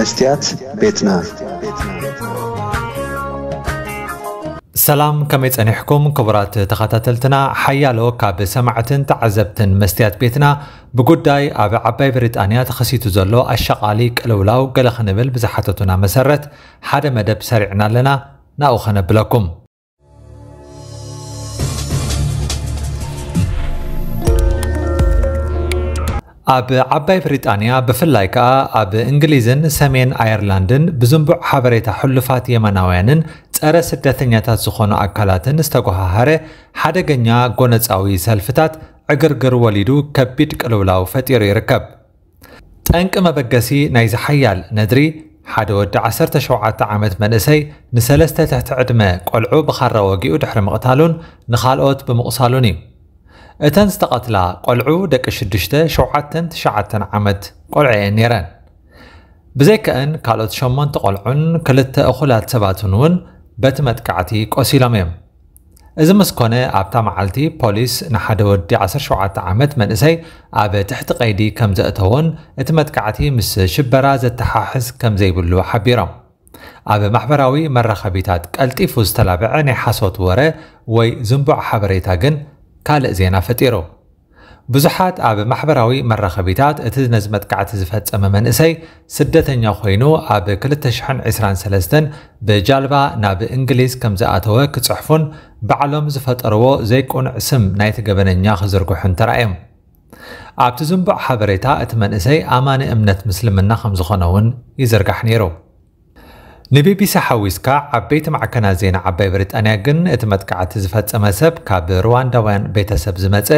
መስትያት ቤትና ሰላም ከመይ ጸኒሕኩም ክቡራት ተኸታተልትና ሓያሎ ካብ ሰማዕትን ተዓዘብትን መስትያት ቤትና ብጉዳይ ኣብ ዓባይ ብሪጣንያ ተኸሲቱ ዘሎ ኣሸቓሊ ቅልውላው ገለ ክንብል ብዝሓተቱና መሰረት ሓደ መደብ ሰሪዕና ኣለና ናብኡ ከነብለኩም ኣብ ዓባይ ብሪጣንያ ብፍላይ ከዓ ኣብ እንግሊዝን ሰሜን ኣየርላንድን ብዝንቡዕ ሓበሬታ ሕሉፋት የመናውያንን ጸረ ስደተኛታት ዝኾኑ ኣካላትን ዝተጓሃሃረ ሓደገኛ ጎነፃዊ ሰልፍታት ዕግርግር ወሊዱ ከቢድ ቅልውላው ፈጢሩ ይርከብ ጠንቂ መበገሲ ናይ ዝሓያል ነድሪ ሓደ ወዲ 17 ዓመት መንእሰይ ንሰለስተ ትሕቲ ዕድመ ቆልዑ ብኻራ ወጊኡ ድሕሪ ምቕታሉን ንኻልኦት ብምቕሳሉን እዩ اتن استقتلا قلعو دك شدشته شوعتن تشعتن عمد قلعي نيران بزيك ان كالوت شمان تقلعون كلتا أخلات سباتنون بتمت كعتي قسيلم يم إذا مسكونة أبتا معلتي بوليس نحد عصر عسر شعات عمد من إسي أب تحت قيدي كم زأتهون اتمت كعتي مس شبرا زتحاحز كم زي بلو حبيرم أب محبراوي مرة خبيتات قلتي فوز تلابع نحسوت وره وي زنبع حبريتاقن ካልእ ዜና ፈጢሩ ብዙሓት ኣብ ማሕበራዊ መራኸቢታት እቲ ነዚ መጥቃዕቲ ዝፈጸመ መንእሰይ ስደተኛ ኮይኑ ኣብ 2023 ብጃልባ ናብ እንግሊዝ ከም ዝኣተወ ክጽሕፉን ባዕሎም ዝፈጠርዎ ዘይቁንዕ ስም ናይቲ ገበነኛ ክዝርግሑን ተራእዮም ኣብቲ ዝንቡዕ ሓበሬታ እቲ መንእሰይ ኣማኒ እምነት ምስልምና ከም ዝኾነ እውን ይዝርጋሕ ነይሩ ንቢቢሲ ሓዊስካ ዓበይቲ ማዕከና ዜና ዓባይ ብሪጣንያ ግን እቲ መጥቃዕቲ ዝፈፀመ ሰብ ካብ ሩዋንዳውያን ቤተሰብ ዝመፀ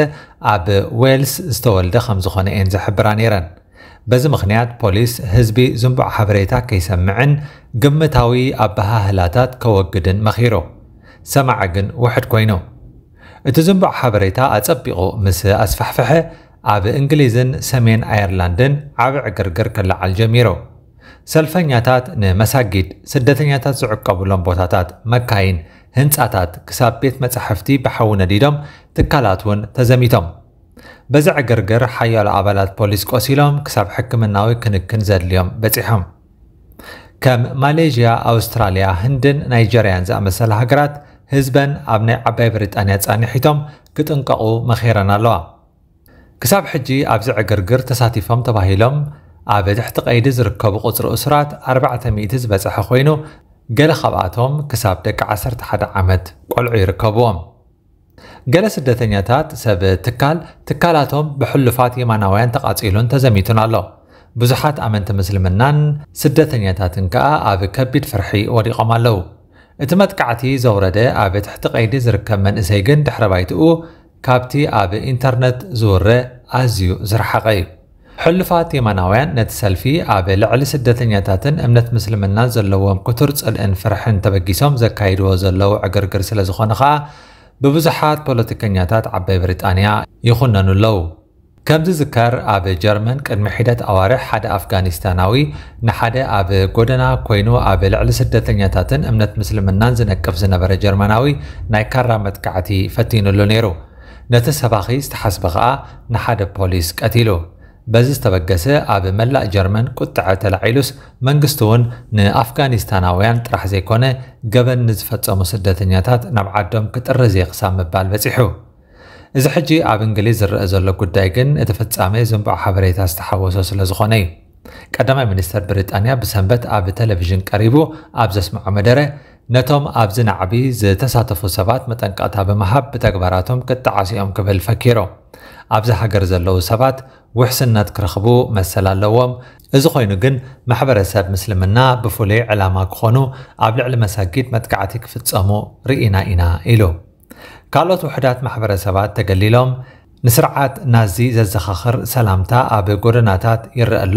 ኣብ ዌልስ ዝተወልደ ከም ዝኾነ እየን ዝሕብራ ነይረን በዚ ምክንያት ፖሊስ ህዝቢ ዝንቡዕ ሓበሬታ ከይሰምዕን ግምታዊ ኣበሃህላታት ከወግድን መኺሮ ሰማዐ ግን ውሕድ ኮይኑ እቲ ዝንቡዕ ሓበሬታ ኣፀቢቑ ምስ ኣስፋሕፍሐ ኣብ እንግሊዝን ሰሜን ኣየርላንድን ዓብ ዕግርግር ክለዓል ጀሚሮ ሰልፈኛታት ንመሳጊድ ስደተኛታት ዝዕቀብሎም ቦታታት መካይን ህንፃታት ክሳብ ቤት መጻሕፍቲ ብሓዊ ነዲዶም ትካላት እውን ተዘሚቶም በዚ ዕግርግር ሓያሉ ኣባላት ፖሊስ ቆሲሎም ክሳብ ሕክምናዊ ክንክን ዘድልዮም በፂሖም ከም ማሌዥያ ኣውስትራልያ ህንድን ናይጀርያን ዝኣመሰለ ሃገራት ህዝበን ኣብ ናይ ዓባይ ብሪጣንያ ጻኒሒቶም ክጥንቀቑ መኺረን ኣለዋ ክሳብ ሕጂ ኣብዚ ዕግርግር ተሳቲፎም ተባሂሎም ኣብ ትሕቲ ቀይዲ ዝርከቡ ቁፅሪ እሱራት 400 ዝበፅሐ ኮይኑ ገለ ካብኣቶም ክሳብ ደቂ 11 ዓመት ቆልዑ ይርከብዎም ገለ ስደተኛታት ሰብ ትካል ትካላቶም ብሕሉፋት የማናውያን ተቓፂሉን ተዘሚቱን ኣሎ ብዙሓት ኣመንቲ ምስልምናን ስደተኛታትን ከዓ ኣብ ከቢድ ፍርሒ ወዲቖም ኣለዉ እቲ መጥቃዕቲ ዘውረደ ኣብ ትሕቲ ቀይዲ ዝርከብ መንእሰይ ግን ድሕረ ባይትኡ ካብቲ ኣብ ኢንተርነት ዝውርእ ኣዝዩ ዝረሓቐ እዩ ሕሉፋት የማናውያን ነቲ ሰልፊ ኣብ ልዕሊ ስደተኛታትን እምነት ምስልምና ዘለዎም ክቱር ጽልእን ፍርሕን ተበጊሶም ዘካይድዎ ዘለው ዕግርግር ስለ ዝኾነ ኸኣ ብብዙሓት ፖለቲከኛታት ዓባይ ብሪጣንያ ይኹነኑ ኣለዉ ከምዚ ዝከር ኣብ ጀርመን ቅድሚ ሒደት ኣዋርሕ ሓደ ኣፍጋኒስታናዊ ንሓደ ኣብ ጎደና ኮይኑ ኣብ ልዕሊ ስደተኛታትን እምነት ምስልምናን ዝነቅፍ ዝነበረ ጀርመናዊ ናይ ካራ መጥቃዕቲ ፈቲኑሉ ነይሩ ነቲ ሰባኺ ዝተሓስበ ኸኣ ንሓደ ፖሊስ ቀቲሉ በዚ ዝተበገሰ ኣብ መላእ ጀርመን ቁጥዐ ተላዒሉስ መንግስቲ እውን ንኣፍጋኒስታናውያን ጥራሕ ዘይኮነ ገበን ንዝፈጸሙ ስደተኛታት ናብ ዓዶም ክጥርዝ ክሳብ ምባል በፂሑ እዚ ሕጂ ኣብ እንግሊዝ ዝረአ ዘሎ ጉዳይ ግን እቲ ፍጻሜ ዝንባዕ ሓበሬታ ዝተሓወሶ ስለ ዝኾነ እዩ ቀዳማይ ሚኒስተር ብሪጣንያ ብሰንበት ኣብ ቴሌቭዥን ቀሪቡ ኣብ ዘስምዖ መደረ نتم ابزن عبی ز تساتف سبات متنقات بمهاب بتكبراتهم كتعاسيهم كبل فكيرو ابز حجر زلو سبات وحسنات كرخبو مثلا لوم እዚ ኮይኑ ግን ማሕበረሰብ ምስልምና ብፍሉይ ዕላማ ክኾኑ ኣብ ልዕሊ መሳጊድ መጥቃዕቲ ክፍጸሙ انا الو ኢሉ وحدات ውሕዳት ማሕበረሰባት ተገሊሎም ንስርዓት ናዚ ዘዘኻኽር ሰላምታ ኣብ ጎደናታት ይርአ ኣሎ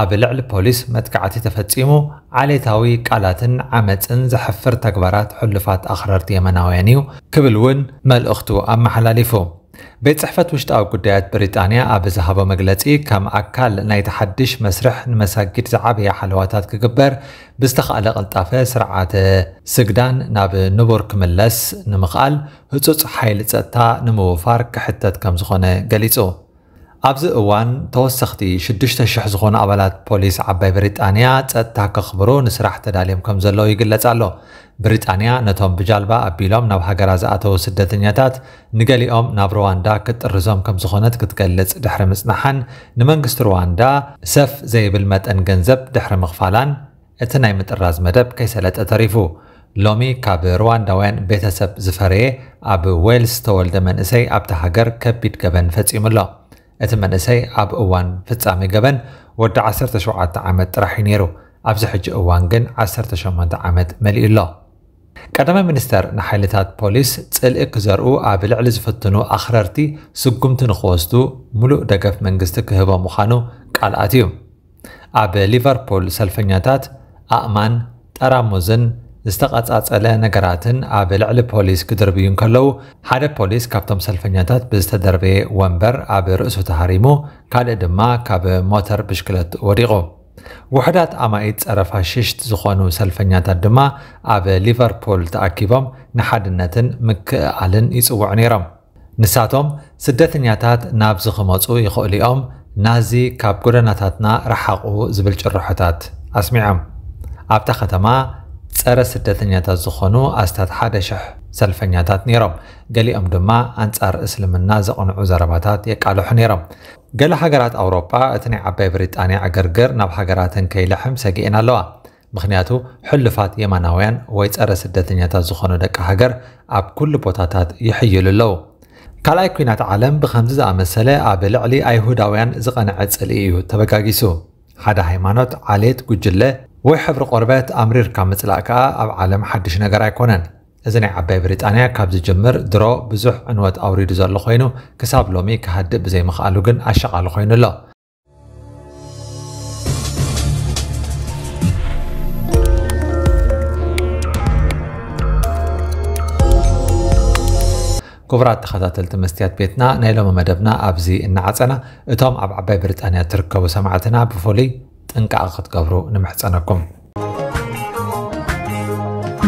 ኣብ ልዕሊ ፖሊስ መጥቃዕቲ ተፈጺሙ ዓሌታዊ ቃላትን ዓመፅን ዘሕፍር ተግባራት ሕሉፋት ኣኽረርቲ የመናውያን እዩ ክብል እውን መልእኽቱ ኣመሓላሊፉ بيت صحفت وشتاو قدايات بريطانيا أب زهابة مغلطي كم أكال ناي تحدش مسرح نمساقير زعابية حلواتات كقبر بستخقال قلطافة سرعات سقدان ناب نبور كملس نمقال هتوت حيل تستا نموفار كحتة كم زخونة قليتو ኣብዚ እዋን ተወሰኽቲ 6,000 ዝኾኑ ኣባላት ፖሊስ ዓባይ ብሪጣንያ ፀጥታ ከኽብሩ ንስራሕ ተዳልዮም ከም ዘለዉ ይግለጽ ኣሎ ብሪጣንያ ነቶም ብጃልባ ኣቢሎም ናብ ሃገራ ዝኣተዉ ስደተኛታት ንገሊኦም ናብ ሩዋንዳ ክጥርዞም ከም ዝኾነት ክትገልጽ ድሕሪ ምጽናሓን ንመንግስቲ ሩዋንዳ ሰፍ ዘይብል መጠን ገንዘብ ድሕሪ ምኽፋላን እቲ ናይ ምጥራዝ መደብ ከይሰለጠ ተሪፉ ሎሚ ካብ ሩዋንዳውያን ቤተሰብ ዝፈረየ ኣብ ዌልስ ተወልደ መንእሰይ ኣብቲ ሃገር ከቢድ ገበን ፈጺሙ ኣሎ እቲ መንእሰይ ኣብ እዋን ፍጻሜ ገበን ወዲ 17 ዓመት ጥራሕ እዩ ነይሩ ኣብዚ ሕጂ እዋን ግን 18 ዓመት መሊኡ ኣሎ ቀዳማይ ሚኒስተር ንሓይልታት ፖሊስ ጽልኢ ክዘርኡ ኣብ ልዕሊ ዝፍትኑ ኣኽረርቲ ስጉምቲ ንክወስዱ ሙሉእ ደገፍ መንግስቲ ክህቦ ምዃኑ ቃልኣት እዩ ኣብ ሊቨርፑል ሰልፈኛታት ኣእማን ጠራሙዝን ዝተቓጻጸለ ነገራትን ኣብ ልዕሊ ፖሊስ ክድርብዩ ከለዉ ሓደ ፖሊስ ካብቶም ሰልፈኛታት ብዝተደርበየ ወንበር ኣብ ርእሱ ተሃሪሙ ካልእ ድማ ካብ ሞተር ብሽክለት ወዲቑ ውሕዳት ኣማኢት ፀረ ፋሽስት ዝኾኑ ሰልፈኛታት ድማ ኣብ ሊቨርፑል ተኣኪቦም ንሓድነትን ምክእኣልን ይፅውዑ ነይሮም ንሳቶም ስደተኛታት ናብ ዝኽመፁ ይኽእሉ ኦም ናዚ ካብ ጎደናታትና ረሓቑ ዝብል ጭርሖታት ኣስሚዖም ኣብታ ከተማ ፀረ ስደተኛታት ዝኾኑ ኣስታት ሓደ ሽሕ ሰልፈኛታት ነይሮም ገሊኦም ድማ ኣንጻር እስልምና ዘቕንዑ ዘረባታት የቃልሑ ነይሮም ገለ ሃገራት ኣውሮጳ እቲ ናይ ዓባይ ብሪጣንያ ዕግርግር ናብ ሃገራትን ከይልሕም ሰጊእን ኣለዋ ምክንያቱ ሕልፋት የማናውያን ወይ ፀረ ስደተኛታት ዝኾኑ ደቂ ሃገር ኣብ ኩሉ ቦታታት ይሕይሉ ኣለዉ ካልኣይ ኩናት ዓለም ብከምዚ ዝኣመሰለ ኣብ ልዕሊ ኣይሁዳውያን ዝቐንዐ ፅልኢ እዩ ተበጋጊሱ ሓደ ሃይማኖት ዓሌት ጉጅለ ወይ ሕብሪ ቆርበት ኣምሪርካ ምፅላእ ከዓ ኣብ ዓለም ሓድሽ ነገር ኣይኮነን እዚ ናይ ዓባይ ብሪጣንያ ካብ ዝጅምር ድሮ ብዙሕ ዕንወት ኣውሪዱ ዘሎ ኮይኑ ክሳብ ሎሚ ክሃድእ ብዘይምኽኣሉ ግን ኣሸቓሉ ኮይኑ ኣሎ ክቡራት ተኸታተልቲ መስትያት ቤትና ናይ ሎሚ መደብና ኣብዚ እናዓፀና እቶም ኣብ ዓባይ ብሪጣንያ እትርከቡ ሰማዕትና ብፍሉይ ጥንቃቐ ክትገብሩ ንምሕፀነኩም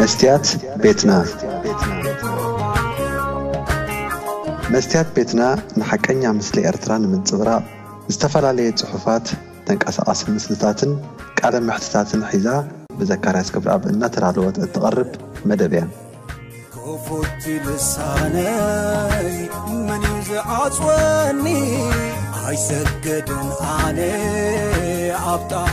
መስትያት ቤትና መስትያት ቤትና ንሓቀኛ ምስሊ ኤርትራ ንምንፅብራቕ ዝተፈላለየ ፅሑፋት ተንቀሳቐሲ ምስልታትን ቃለ ምሕትታትን ሒዛ ብዘካርያስ ክብርኣብ እናተዳለወት እትቐርብ መደብ እያ ክፉቲ ልሳነይ መን እዩ ዝዓፅወኒ ኣይሰገድን ኣነ after